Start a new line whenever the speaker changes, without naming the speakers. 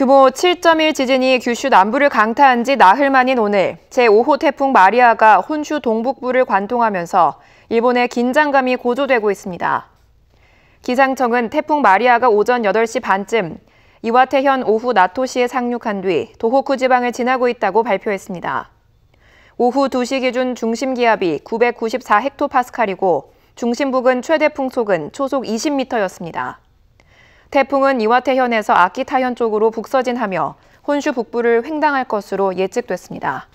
규모 7.1 지진이 규슈 남부를 강타한 지 나흘 만인 오늘 제5호 태풍 마리아가 혼슈 동북부를 관통하면서 일본의 긴장감이 고조되고 있습니다. 기상청은 태풍 마리아가 오전 8시 반쯤 이와테현 오후 나토시에 상륙한 뒤 도호쿠 지방을 지나고 있다고 발표했습니다. 오후 2시 기준 중심 기압이 994헥토파스칼이고 중심 부근 최대 풍속은 초속 20m였습니다. 태풍은 이와테현에서 아키타현 쪽으로 북서진하며 혼슈 북부를 횡단할 것으로 예측됐습니다.